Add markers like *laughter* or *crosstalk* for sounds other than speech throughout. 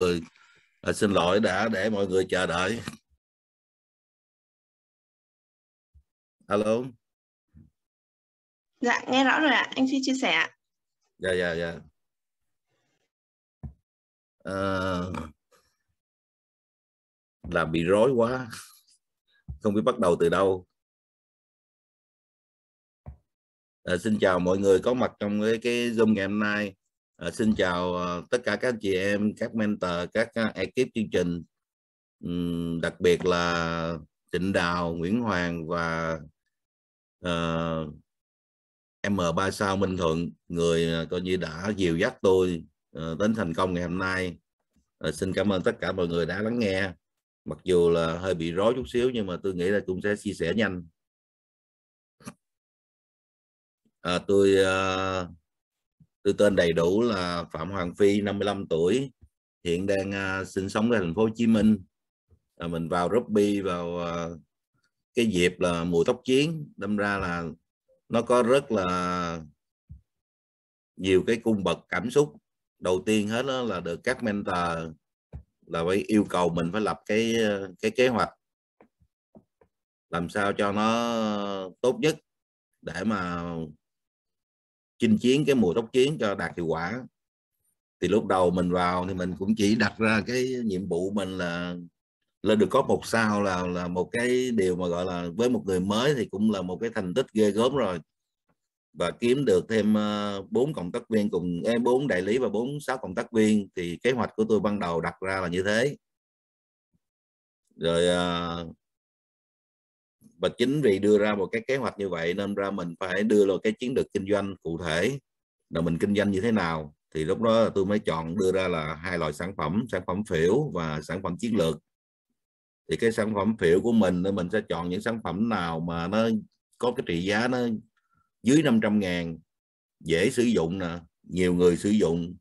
người à, xin lỗi đã để mọi người chờ đợi alo dạ nghe rõ rồi ạ anh phi chia sẻ ạ dạ dạ dạ à, ờ, làm bị rối quá không biết bắt đầu từ đâu à, xin chào mọi người có mặt trong cái, cái zoom ngày hôm nay À, xin chào ờ, tất cả các chị em, các mentor, các ekip chương trình, uhm, đặc biệt là Trịnh Đào, Nguyễn Hoàng và uh, ờ, M3 sao Minh Thuận, người coi như đã dìu dắt tôi uh, đến thành công ngày hôm nay. Uh, xin cảm ơn tất cả mọi người đã lắng nghe. Mặc dù là hơi bị rối chút xíu nhưng mà tôi nghĩ là cũng sẽ chia sẻ nhanh. À, tôi uh, tôi tên đầy đủ là Phạm Hoàng Phi 55 tuổi hiện đang uh, sinh sống tại thành phố Hồ Chí Minh à, mình vào rugby vào uh, cái dịp là mùa tóc chiến đâm ra là nó có rất là nhiều cái cung bậc cảm xúc đầu tiên hết đó là được các mentor là phải yêu cầu mình phải lập cái à, cái kế hoạch làm sao cho nó tốt nhất để mà chinh chiến cái mùa đốc chiến cho đạt hiệu quả thì lúc đầu mình vào thì mình cũng chỉ đặt ra cái nhiệm vụ mình là là được có một sao là là một cái điều mà gọi là với một người mới thì cũng là một cái thành tích ghê gớm rồi và kiếm được thêm ờ, bốn cộng tác viên cùng bốn đại lý và bốn sáu cộng tác viên thì kế hoạch của tôi ban đầu đặt ra là như thế rồi ờ, và chính vì đưa ra một cái kế hoạch như vậy nên ra mình phải đưa vào cái chiến lược kinh doanh cụ thể là mình kinh doanh như thế nào thì lúc đó là tôi mới chọn đưa ra là hai loại sản phẩm sản phẩm phiểu và sản phẩm chiến lược thì cái sản phẩm phiểu của mình thì mình sẽ chọn những sản phẩm nào mà nó có cái trị giá nó dưới 500 ngàn dễ sử dụng nè nhiều người sử dụng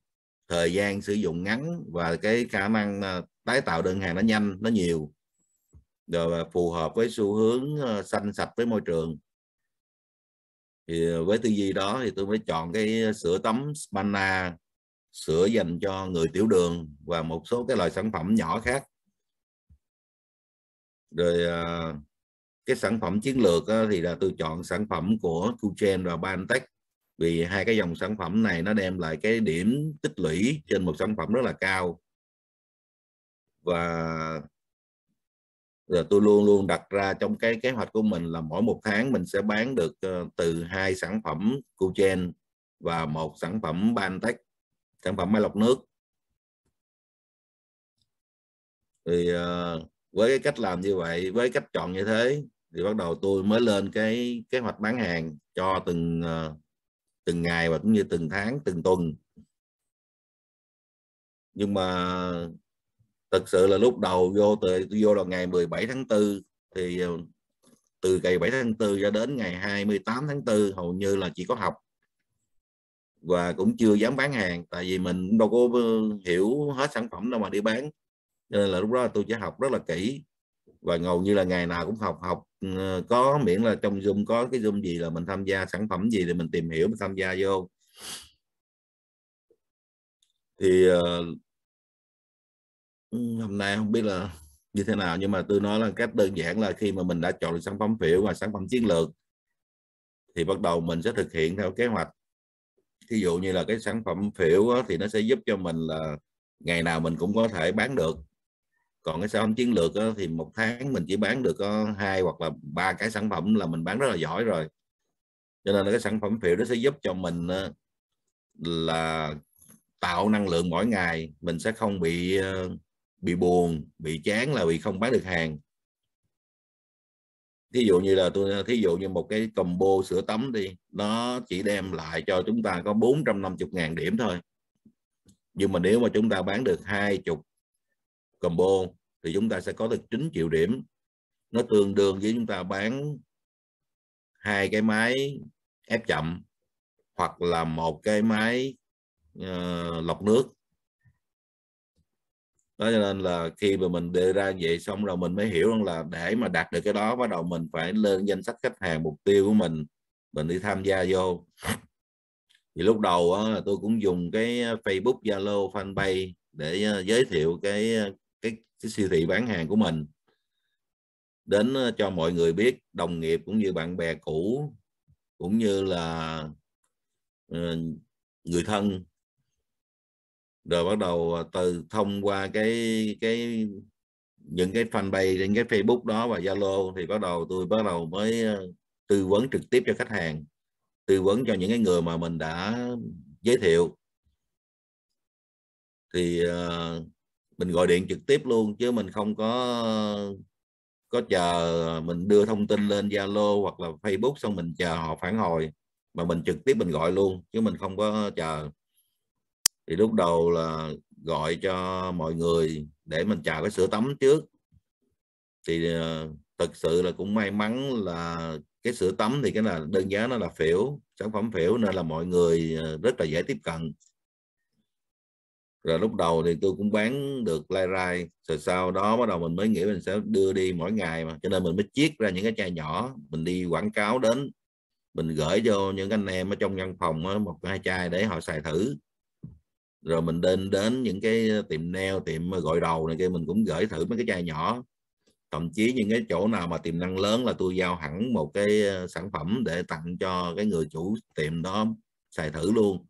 thời gian sử dụng ngắn và cái khả năng à, tái tạo đơn hàng nó nhanh nó nhiều rồi phù hợp với xu hướng ờ, xanh sạch với môi trường thì ờ, với tư duy đó thì tôi mới chọn cái ờ, sữa tắm Spana sữa dành cho người tiểu đường và một số cái loại sản phẩm nhỏ khác rồi cái sản phẩm chiến lược thì là tôi chọn sản phẩm của Kuchen và Bantech vì hai cái dòng sản phẩm này nó đem lại cái điểm tích lũy trên một sản phẩm rất là cao và rồi tôi luôn luôn đặt ra trong cái kế hoạch của mình là mỗi một tháng mình sẽ bán được ờ, từ hai sản phẩm Cuchen và một sản phẩm Bantech sản phẩm máy lọc nước thì ờ, với cái cách làm như vậy với cách chọn như thế thì bắt đầu tôi mới lên cái kế hoạch bán hàng cho từng ờ, từng ngày và cũng như từng tháng từng tuần nhưng mà thực sự là lúc đầu vô từ tôi vô là ngày 17 tháng 4 thì ờ, từ ngày 7 tháng 4 cho đến ngày 28 tháng 4 hầu như là chỉ có học và cũng chưa dám bán hàng tại vì mình cũng đâu có ờ, hiểu hết sản phẩm đâu mà đi bán nên là lúc đó tôi chỉ học rất là kỹ và ngầu như là ngày nào cũng học học ờ, có miễn là trong zoom có cái zoom gì là mình tham gia sản phẩm gì thì mình tìm hiểu mình tham gia vô thì hôm nay không biết là như thế nào nhưng mà tôi nói là cách đơn giản là khi mà mình đã chọn được sản phẩm phiểu và sản phẩm chiến lược thì bắt đầu mình sẽ thực hiện theo kế hoạch ví dụ như là cái sản phẩm phiểu thì nó sẽ giúp cho mình là ngày nào mình cũng có thể bán được còn cái sản phẩm chiến lược thì một tháng mình chỉ bán được có hai hoặc là ba cái sản phẩm là mình bán rất là giỏi rồi cho nên là cái sản phẩm phiểu nó sẽ giúp cho mình là tạo năng lượng mỗi ngày mình sẽ không bị ờ, bị buồn bị chán là vì không bán được hàng thí dụ như là tôi thí dụ như một cái combo sữa tắm đi nó chỉ đem lại cho chúng ta có 450 ngàn điểm thôi nhưng mà nếu mà chúng ta bán được hai chục combo thì chúng ta sẽ có được 9 triệu điểm nó tương đương với chúng ta bán hai cái máy ép chậm hoặc là một cái máy uh, lọc nước đó cho nên là khi mà mình đề ra vậy xong rồi mình mới hiểu rằng là để mà đạt được cái đó bắt đầu mình phải lên danh sách khách hàng mục tiêu của mình mình đi tham gia vô thì lúc đầu á, tôi cũng dùng cái ờ, Facebook Zalo fanpage để ờ, giới thiệu cái ờ, cái, cái siêu thị bán hàng của mình đến cho mọi người biết đồng nghiệp cũng như bạn bè cũ cũng như là người thân rồi bắt đầu à, từ thông qua cái cái những cái fanpage trên cái Facebook đó và Zalo thì bắt đầu tôi bắt đầu mới à, tư vấn trực tiếp cho khách hàng tư vấn cho những cái người mà mình đã giới thiệu thì uh, mình gọi điện trực tiếp luôn chứ mình không có có chờ mình đưa thông tin lên Zalo hoặc là Facebook xong mình chờ họ phản hồi mà mình trực tiếp mình gọi luôn chứ mình không có chờ thì lúc đầu là gọi cho mọi người để mình chào cái sữa tắm trước thì ờ, thực sự là cũng may mắn là cái sữa tắm thì cái là đơn giá nó là phiểu sản phẩm phiểu nên là mọi người ờ, rất là dễ tiếp cận rồi lúc đầu thì tôi cũng bán được lai rai rồi sau đó bắt đầu mình mới nghĩ mình sẽ đưa đi mỗi ngày mà cho nên mình mới chiết ra những cái chai nhỏ mình đi quảng cáo đến mình gửi cho những anh em ở trong văn phòng một hai chai để họ xài thử rồi mình đến đến những cái ờ, tiệm neo tiệm ờ, gọi đầu này kia mình cũng gửi thử mấy cái chai nhỏ thậm chí những cái chỗ nào mà tiềm năng lớn là tôi giao hẳn một cái ờ, sản phẩm để tặng cho cái người chủ tiệm đó xài thử luôn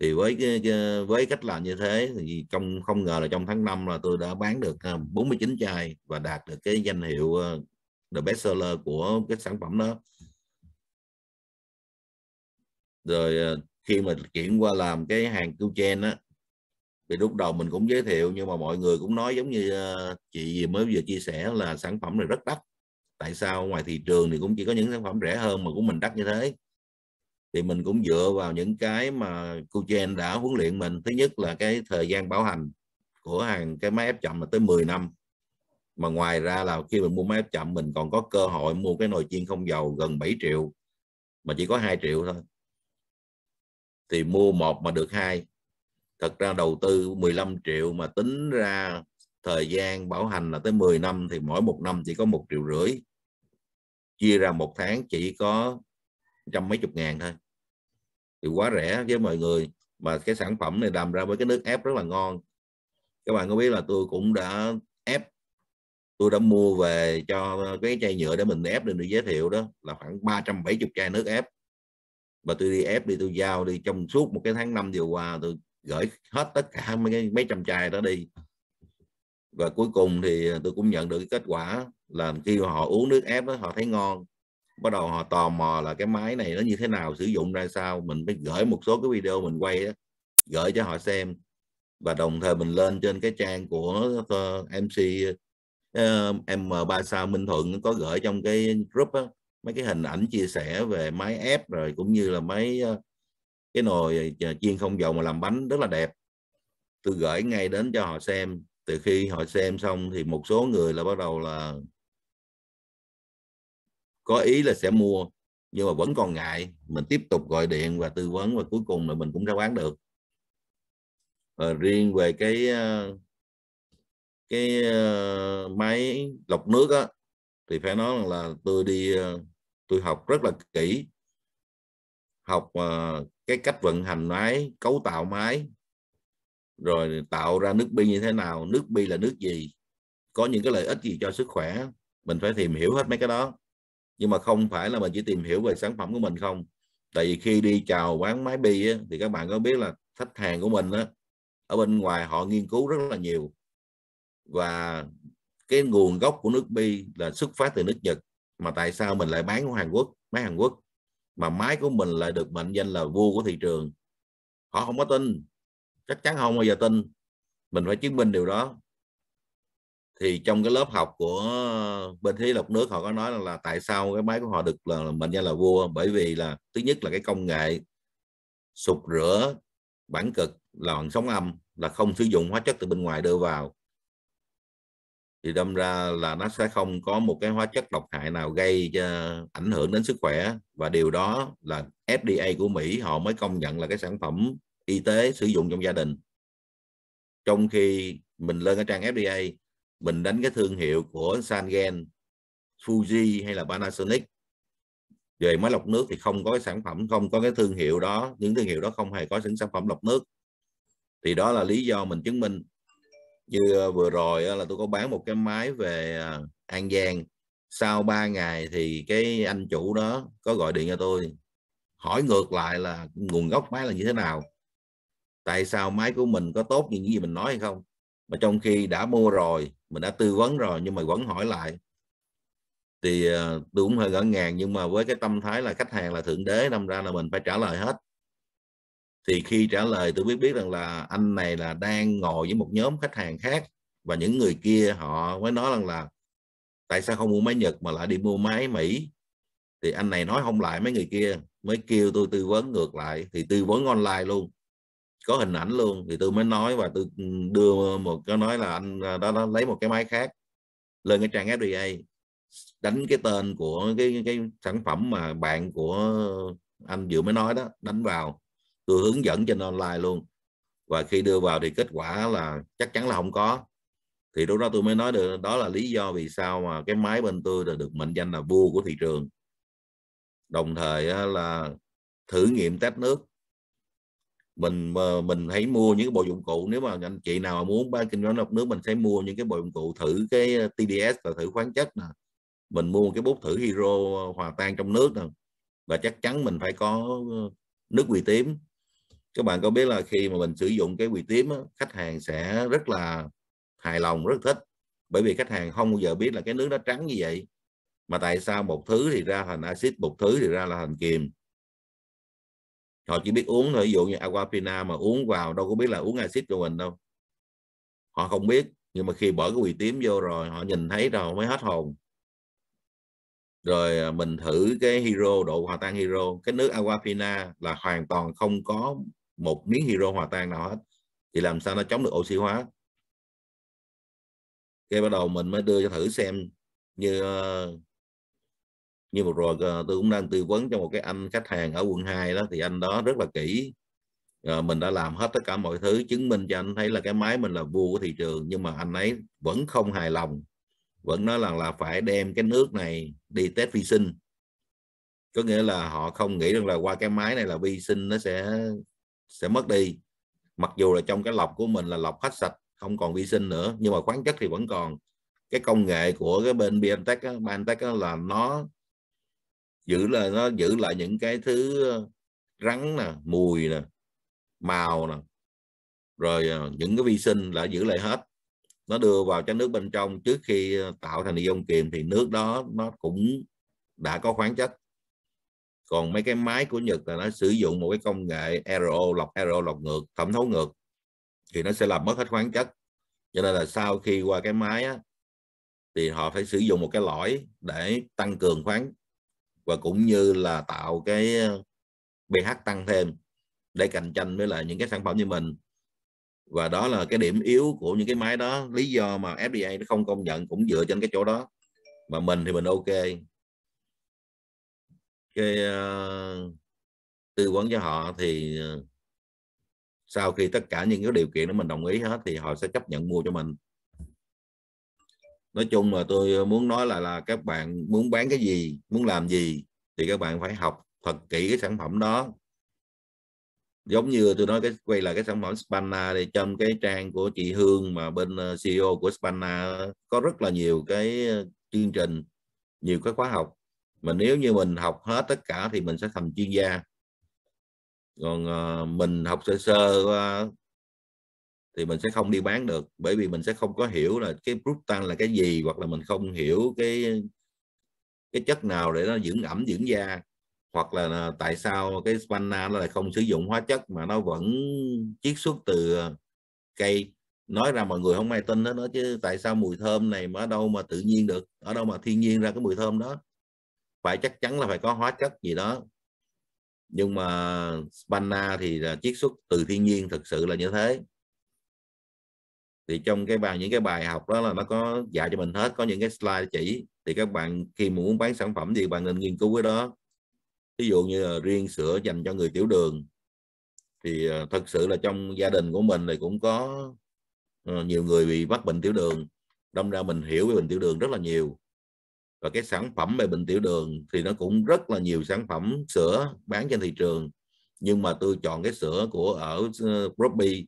thì với cái, với cách làm như thế thì trong không ngờ là trong tháng 5 là tôi đã bán được 49 chai và đạt được cái danh hiệu the best seller của cái sản phẩm đó rồi khi mà chuyển qua làm cái hàng cứu chen á thì lúc đầu mình cũng giới thiệu nhưng mà mọi người cũng nói giống như ờ, chị mới vừa chia sẻ là sản phẩm này rất đắt tại sao ngoài thị trường thì cũng chỉ có những sản phẩm rẻ hơn mà của mình đắt như thế thì mình cũng dựa vào những cái mà cô Jen đã huấn luyện mình thứ nhất là cái thời gian bảo hành của hàng cái máy ép chậm là tới 10 năm mà ngoài ra là khi mình mua máy ép chậm mình còn có cơ hội mua cái nồi chiên không dầu gần 7 triệu mà chỉ có 2 triệu thôi thì mua một mà được hai thật ra đầu tư 15 triệu mà tính ra thời gian bảo hành là tới 10 năm thì mỗi một năm chỉ có một triệu rưỡi chia ra một tháng chỉ có trăm mấy chục ngàn thôi thì quá rẻ với mọi người mà cái sản phẩm này làm ra với cái nước ép rất là ngon các bạn có biết là tôi cũng đã ép tôi đã mua về cho cái chai nhựa để mình ép để được giới thiệu đó là khoảng 370 chai nước ép và tôi đi ép đi tôi giao đi trong suốt một cái tháng năm vừa qua tôi gửi hết tất cả mấy mấy trăm chai đó đi và cuối cùng thì tôi cũng nhận được cái kết quả là khi họ uống nước ép đó, họ thấy ngon bắt đầu họ tò mò là cái máy này nó như thế nào sử dụng ra sao mình mới gửi một số cái video mình quay đó, gửi cho họ xem và đồng thời mình lên trên cái trang của ờ, MC em ờ, M ba sao Minh Thuận có gửi trong cái group đó, mấy cái hình ảnh chia sẻ về máy ép rồi cũng như là mấy ờ, cái nồi ờ, chiên không dầu mà làm bánh rất là đẹp tôi gửi ngay đến cho họ xem từ khi họ xem xong thì một số người là bắt đầu là có ý là sẽ mua nhưng mà vẫn còn ngại mình tiếp tục gọi điện và tư vấn và cuối cùng là mình cũng ra bán được à, riêng về cái cái máy lọc nước á thì phải nói là tôi đi tôi học rất là kỹ học uh, cái cách vận hành máy cấu tạo máy rồi tạo ra nước bi như thế nào nước bi là nước gì có những cái lợi ích gì cho sức khỏe mình phải tìm hiểu hết mấy cái đó nhưng mà không phải là mình chỉ tìm hiểu về sản phẩm của mình không tại vì khi đi chào bán máy bi á, thì các bạn có biết là khách hàng của mình á, ở bên ngoài họ nghiên cứu rất là nhiều và cái nguồn gốc của nước bi là xuất phát từ nước Nhật mà tại sao mình lại bán của Hàn Quốc máy Hàn Quốc mà máy của mình lại được mệnh danh là vua của thị trường họ không có tin chắc chắn không bao giờ tin mình phải chứng minh điều đó thì trong cái lớp học của bên thế Lộc nước họ có nói là, là tại sao cái máy của họ được là, là mệnh danh là vua bởi vì là thứ nhất là cái công nghệ sụp rửa bản cực là bằng sóng âm là không sử dụng hóa chất từ bên ngoài đưa vào thì đâm ra là nó sẽ không có một cái hóa chất độc hại nào gây cho ờ, ảnh hưởng đến sức khỏe và điều đó là FDA của Mỹ họ mới công nhận là cái sản phẩm y tế sử dụng trong gia đình trong khi mình lên cái trang FDA mình đánh cái thương hiệu của Sangen Fuji hay là Panasonic về máy lọc nước thì không có cái sản phẩm không có cái thương hiệu đó những thương hiệu đó không hề có những sản phẩm lọc nước thì đó là lý do mình chứng minh như ờ, vừa rồi là tôi có bán một cái máy về à, An Giang sau 3 ngày thì cái anh chủ đó có gọi điện cho tôi hỏi ngược lại là nguồn gốc máy là như thế nào tại sao máy của mình có tốt như những gì mình nói hay không mà trong khi đã mua rồi mình đã tư vấn rồi nhưng mà vẫn hỏi lại thì ờ, tôi cũng hơi ngỡ ngàng nhưng mà với cái tâm thái là khách hàng là thượng đế đâm ra là mình phải trả lời hết thì khi trả lời tôi biết biết rằng là anh này là đang ngồi với một nhóm khách hàng khác và những người kia họ mới nói rằng là tại sao không mua máy Nhật mà lại đi mua máy Mỹ thì anh này nói không lại mấy người kia mới kêu tôi tư vấn ngược lại thì tư vấn online luôn có hình ảnh luôn thì tôi mới nói và tôi ừ, đưa một cái nói là anh à, đó, đó lấy một cái máy khác lên cái trang FDA đánh cái tên của cái cái sản phẩm mà bạn của anh vừa mới nói đó đánh vào tôi hướng dẫn trên online luôn và khi đưa vào thì kết quả là chắc chắn là không có thì lúc đó tôi mới nói được đó là lý do vì sao mà cái máy bên tôi là được mệnh danh là vua của thị trường đồng thời là thử nghiệm test nước mình mình hãy mua những cái bộ dụng cụ nếu mà anh chị nào muốn bán kinh doanh lọc nước mình sẽ mua những cái bộ dụng cụ thử cái TDS và thử khoáng chất nè mình mua cái bút thử hydro hòa tan trong nước nè và chắc chắn mình phải có nước quỳ tím các bạn có biết là khi mà mình sử dụng cái quỳ tím khách hàng sẽ rất là hài lòng rất thích bởi vì khách hàng không bao giờ biết là cái nước nó trắng như vậy mà tại sao một thứ thì ra thành axit một thứ thì ra là thành kiềm họ chỉ biết uống thôi ví dụ như aquafina mà uống vào đâu có biết là uống axit cho mình đâu họ không biết nhưng mà khi bỏ cái quỳ tím vô rồi họ nhìn thấy rồi mới hết hồn rồi à, mình thử cái hero độ hòa tan hero cái nước aquafina là hoàn toàn không có một miếng hero hòa tan nào hết thì làm sao nó chống được oxy hóa cái bắt đầu mình mới đưa cho thử xem như ờ, như một rồi ờ, tôi cũng đang tư vấn cho một cái anh khách hàng ở quận 2 đó thì anh đó rất là kỹ à, mình đã làm hết tất cả mọi thứ chứng minh cho anh thấy là cái máy mình là vua của thị trường nhưng mà anh ấy vẫn không hài lòng vẫn nói là là phải đem cái nước này đi test vi sinh có nghĩa là họ không nghĩ rằng là qua cái máy này là vi sinh nó sẽ sẽ mất đi mặc dù là trong cái lọc của mình là lọc hết sạch không còn vi sinh nữa nhưng mà khoáng chất thì vẫn còn cái công nghệ của cái bên BMTech á, BMTech á, là nó giữ là nó giữ lại những cái thứ ờ, rắn nè mùi nè màu nè rồi ờ, những cái vi sinh là giữ lại hết nó đưa vào cái nước bên trong trước khi ờ, tạo thành ion kiềm thì nước đó nó cũng đã có khoáng chất còn mấy cái máy của Nhật là nó sử dụng một cái công nghệ RO lọc RO lọc ngược thẩm thấu ngược thì nó sẽ làm mất hết khoáng chất cho nên là sau khi qua cái máy á, thì họ phải sử dụng một cái lõi để tăng cường khoáng và cũng như là tạo cái ờ, pH tăng thêm để cạnh tranh với lại những cái sản phẩm như mình và đó là cái điểm yếu của những cái máy đó lý do mà FDA nó không công nhận cũng dựa trên cái chỗ đó mà mình thì mình ok cái ờ, tư vấn cho họ thì ờ, sau khi tất cả những cái điều kiện đó mình đồng ý hết thì họ sẽ chấp nhận mua cho mình nói chung mà tôi muốn nói là là các bạn muốn bán cái gì muốn làm gì thì các bạn phải học thật kỹ cái sản phẩm đó giống như tôi nói cái quay lại cái sản phẩm spanna thì trong cái trang của chị Hương mà bên ờ, CEO của spanna có rất là nhiều cái chương trình nhiều cái khóa học mà nếu như mình học hết tất cả thì mình sẽ thành chuyên gia còn ờ, mình học sơ sơ ờ, thì mình sẽ không đi bán được bởi vì mình sẽ không có hiểu là cái brutan là cái gì hoặc là mình không hiểu cái cái chất nào để nó dưỡng ẩm dưỡng da hoặc là ờ, tại sao cái spanna nó lại không sử dụng hóa chất mà nó vẫn chiết xuất từ cây nói ra mọi người không ai tin hết đó chứ tại sao mùi thơm này mà ở đâu mà tự nhiên được ở đâu mà thiên nhiên ra cái mùi thơm đó phải chắc chắn là phải có hóa chất gì đó nhưng mà Spanna thì là chiết xuất từ thiên nhiên thực sự là như thế thì trong cái bài những cái bài học đó là nó có dạy cho mình hết có những cái slide chỉ thì các bạn khi muốn bán sản phẩm thì bạn nên nghiên cứu cái đó ví dụ như là riêng sữa dành cho người tiểu đường thì ờ, thật sự là trong gia đình của mình thì cũng có ờ, nhiều người bị mắc bệnh tiểu đường đâm ra mình hiểu về bệnh tiểu đường rất là nhiều và cái sản phẩm về bệnh tiểu đường thì nó cũng rất là nhiều sản phẩm sữa bán trên thị trường nhưng mà tôi chọn cái sữa của ở ờ, Robby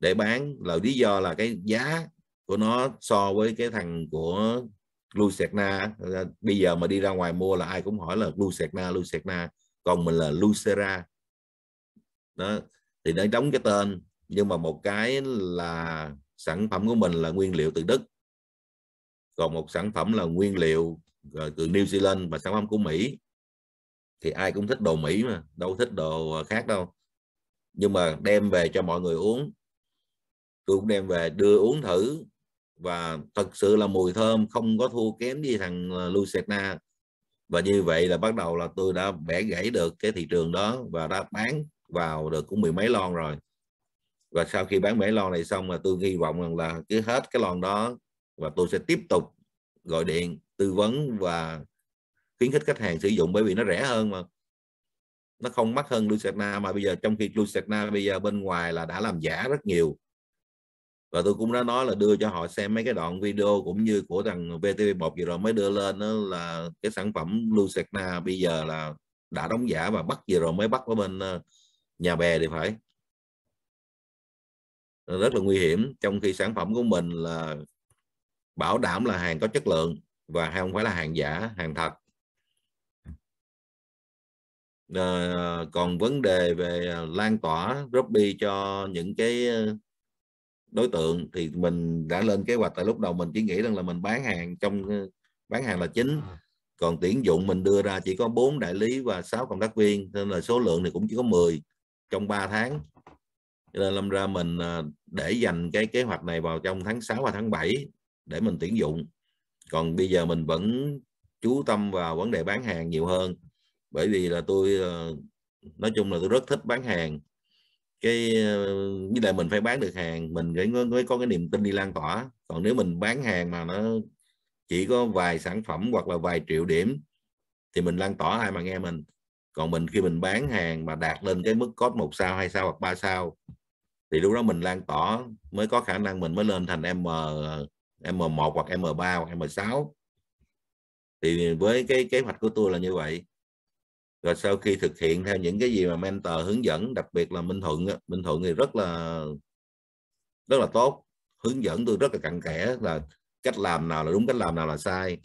để bán là lý do là cái giá của nó so với cái thằng của Lucerna ờ, bây giờ mà đi ra ngoài mua là ai cũng hỏi là Lucerna Lucerna còn mình là Lucera đó thì nó đóng cái tên nhưng mà một cái là sản phẩm của mình là nguyên liệu từ Đức còn một sản phẩm là nguyên liệu ờ, từ New Zealand và sản phẩm của Mỹ thì ai cũng thích đồ Mỹ mà đâu thích đồ ờ, khác đâu nhưng mà đem về cho mọi người uống tôi cũng đem về đưa uống thử và thật sự là mùi thơm không có thua kém gì thằng ờ, Lucetna và như vậy là bắt đầu là tôi đã bẻ gãy được cái thị trường đó và đã bán vào được cũng mười mấy lon rồi và sau khi bán mấy lon này xong là tôi hy vọng rằng là cứ hết cái lon đó và tôi sẽ tiếp tục gọi điện tư vấn và khuyến khích khách hàng sử dụng bởi vì nó rẻ hơn mà nó không mắc hơn Lucerna mà bây giờ trong khi Lucerna bây giờ bên ngoài là đã làm giả rất nhiều và tôi cũng đã nói là đưa cho họ xem mấy cái đoạn video cũng như của thằng VTV1 vừa rồi mới đưa lên đó là cái sản phẩm Lucerna bây giờ là đã đóng giả và bắt vừa rồi mới bắt ở bên ờ, nhà bè thì phải rất là nguy hiểm trong khi sản phẩm của mình là bảo đảm là hàng có chất lượng và không phải là hàng giả hàng thật à, còn vấn đề về ờ, lan tỏa Robby cho những cái ờ, đối tượng thì mình đã lên kế hoạch tại lúc đầu mình chỉ nghĩ rằng là mình bán hàng trong bán hàng là chính à. còn tuyển dụng mình đưa ra chỉ có 4 đại lý và 6 cộng tác viên nên là số lượng thì cũng chỉ có 10 trong 3 tháng nên làm ra mình để dành cái kế hoạch này vào trong tháng 6 và tháng 7 để mình tuyển dụng còn bây giờ mình vẫn chú tâm vào vấn đề bán hàng nhiều hơn bởi vì là tôi ờ, nói chung là tôi rất thích bán hàng cái như ờ, là mình phải bán được hàng mình phải mới có cái niềm tin đi lan tỏa còn nếu mình bán hàng mà nó chỉ có vài sản phẩm hoặc là vài triệu điểm thì mình lan tỏa ai mà nghe mình còn mình khi mình bán hàng mà đạt lên cái mức code một sao hai sao hoặc ba sao thì lúc đó mình lan tỏa mới có khả năng mình mới lên thành m ờ, M1 hoặc M3 hoặc M6 thì với cái kế hoạch của tôi là như vậy rồi sau khi thực hiện theo những cái gì mà mentor hướng dẫn đặc biệt là Minh Thuận Minh Thuận thì rất là rất là tốt hướng dẫn tôi rất là cặn kẽ là cách làm nào là đúng cách làm nào là sai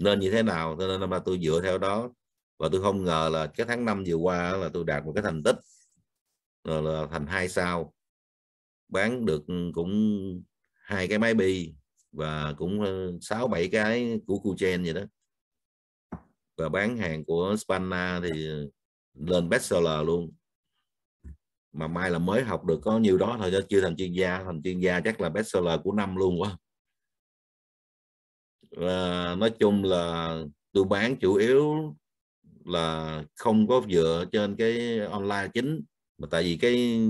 nên như thế nào cho nên là tôi dựa theo đó và tôi không ngờ là cái tháng năm vừa qua là tôi đạt một cái thành tích ờ, là thành hai sao bán được cũng hai cái máy bi và cũng ờ, sáu bảy cái của Kuchen vậy đó và bán hàng của Spanna thì lên bestseller luôn mà mai là mới học được có nhiều đó thôi chứ chưa thành chuyên gia thành chuyên gia chắc là bestseller của năm luôn quá và nói chung là tôi bán chủ yếu là không có dựa trên cái online chính mà tại vì cái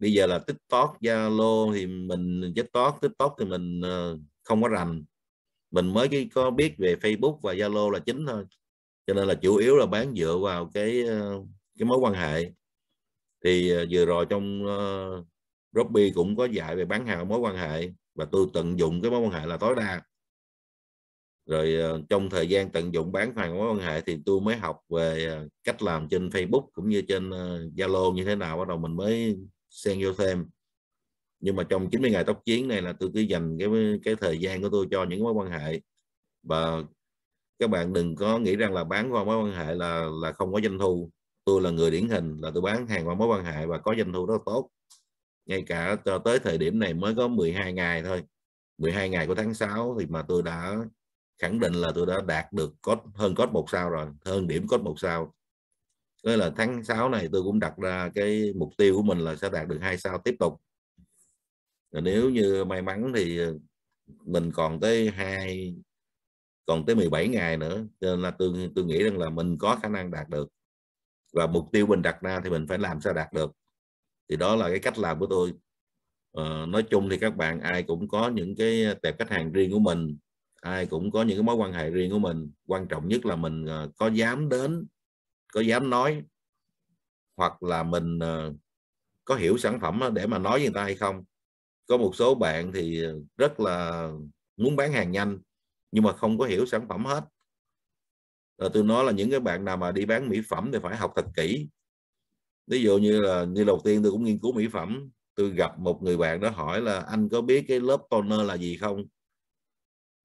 bây giờ là tiktok zalo thì mình tiktok tiktok thì mình ờ, không có rành mình mới có biết về facebook và zalo là chính thôi cho nên là chủ yếu là bán dựa vào cái ờ, cái mối quan hệ thì ờ, vừa rồi trong uh, Robby cũng có dạy về bán hàng mối quan hệ và tôi tận dụng cái mối quan hệ là tối đa rồi uh, trong thời gian tận dụng bán hàng mối quan hệ thì tôi mới học về cách làm trên Facebook cũng như trên uh, Zalo như thế nào bắt đầu mình mới xen vô thêm nhưng mà trong 90 ngày tốc chiến này là tôi cứ dành cái cái thời gian của tôi cho những mối quan hệ và các bạn đừng có nghĩ rằng là bán qua mối quan hệ là là không có doanh thu tôi là người điển hình là tôi bán hàng qua mối quan hệ và có doanh thu rất tốt ngay cả cho tới thời điểm này mới có 12 ngày thôi 12 ngày của tháng 6 thì mà tôi đã khẳng định là tôi đã đạt được cốt hơn cốt một sao rồi hơn điểm cốt một sao Tức là tháng 6 này tôi cũng đặt ra cái mục tiêu của mình là sẽ đạt được hai sao tiếp tục. Rồi nếu như may mắn thì ờ, mình còn tới hai còn tới 17 ngày nữa cho nên là tôi tôi nghĩ rằng là mình có khả năng đạt được và mục tiêu mình đặt ra thì mình phải làm sao đạt được thì đó là cái cách làm của tôi ờ, nói chung thì các bạn ai cũng có những cái tệp khách hàng riêng của mình ai cũng có những cái mối quan hệ riêng của mình quan trọng nhất là mình ờ, có dám đến có dám nói hoặc là mình ờ, có hiểu sản phẩm để mà nói với người ta hay không có một số bạn thì rất là muốn bán hàng nhanh nhưng mà không có hiểu sản phẩm hết rồi ờ, tôi nói là những cái bạn nào mà đi bán mỹ phẩm thì phải học thật kỹ ví dụ như là như đầu tiên tôi cũng nghiên cứu mỹ phẩm tôi gặp một người bạn đó hỏi là anh có biết cái lớp toner là gì không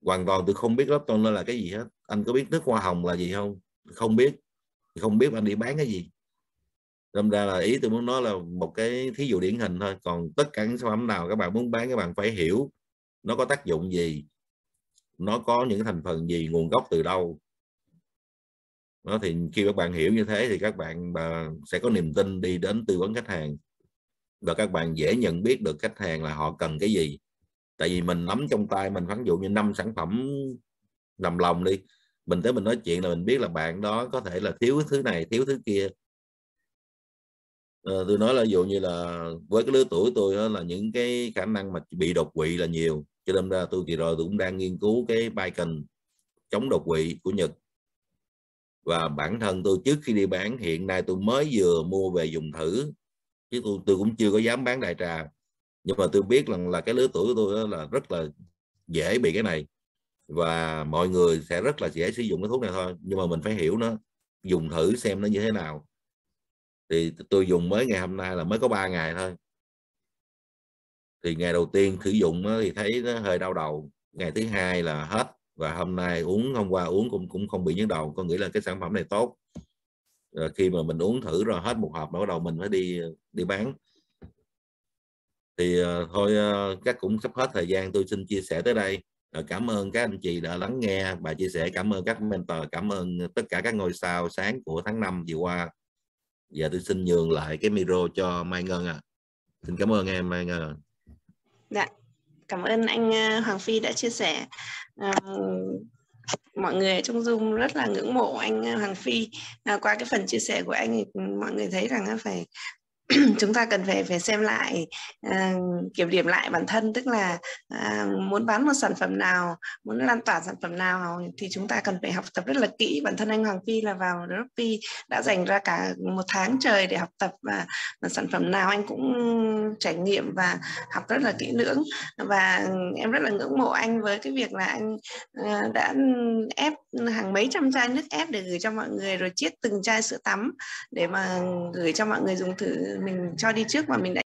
hoàn toàn tôi không biết lớp toner là cái gì hết anh có biết nước hoa hồng là gì không không biết không biết anh đi bán cái gì đâm ra là ý tôi muốn nói là một cái thí dụ điển hình thôi còn tất cả những sản phẩm nào các bạn muốn bán các bạn phải hiểu nó có tác dụng gì nó có những thành phần gì nguồn gốc từ đâu nó thì khi các bạn hiểu như thế thì các bạn sẽ có niềm tin đi đến tư vấn khách hàng và các bạn dễ nhận biết được khách hàng là họ cần cái gì tại vì mình nắm trong tay mình phán dụ như năm sản phẩm nằm lòng đi mình tới mình nói chuyện là mình biết là bạn đó có thể là thiếu thứ này thiếu thứ kia à, tôi nói là ví dụ như là với cái lứa tuổi tôi đó, là những cái khả năng mà bị đột quỵ là nhiều cho nên ra tôi thì rồi tôi cũng đang nghiên cứu cái bài cần chống đột quỵ của Nhật và bản thân tôi trước khi đi bán hiện nay tôi mới vừa mua về dùng thử chứ tôi, tôi cũng chưa có dám bán đại trà nhưng mà tôi biết rằng là, là cái lứa tuổi của tôi là rất là dễ bị cái này và mọi người sẽ rất là dễ sử dụng cái thuốc này thôi nhưng mà mình phải hiểu nó dùng thử xem nó như thế nào thì tôi dùng mới ngày hôm nay là mới có 3 ngày thôi thì ngày đầu tiên sử dụng thì thấy nó hơi đau đầu ngày thứ hai là hết và hôm nay uống hôm qua uống cũng cũng không bị nhức đầu có nghĩa là cái sản phẩm này tốt rồi khi mà mình uống thử rồi hết một hộp bắt đầu mình mới đi đi bán thì ờ, thôi ờ, chắc cũng sắp hết thời gian tôi xin chia sẻ tới đây cảm ơn các anh chị đã lắng nghe bài chia sẻ cảm ơn các mentor cảm ơn tất cả các ngôi sao sáng của tháng 5 vừa qua giờ tôi xin nhường lại cái micro cho Mai Ngân à xin cảm ơn em Mai Ngân dạ cảm ơn anh ờ, Hoàng Phi đã chia sẻ à, mọi người trong Zoom rất là ngưỡng mộ anh ờ, Hoàng Phi à, qua cái phần chia sẻ của anh thì mọi người thấy rằng phải *clears throat* chúng ta cần phải phải xem lại à, kiểm điểm lại bản thân tức là à, muốn bán một sản phẩm nào muốn lan tỏa sản phẩm nào thì chúng ta cần phải học tập rất là kỹ bản thân anh Hoàng Phi là vào Dropy đã dành ra cả một tháng trời để học tập và sản phẩm nào anh cũng trải nghiệm và học rất là kỹ lưỡng và em rất là ngưỡng mộ anh với cái việc là anh ờ, đã ép hàng mấy trăm chai nước ép để gửi cho mọi người rồi chiết từng chai sữa tắm để mà gửi cho mọi người dùng thử mình cho đi trước và mình đã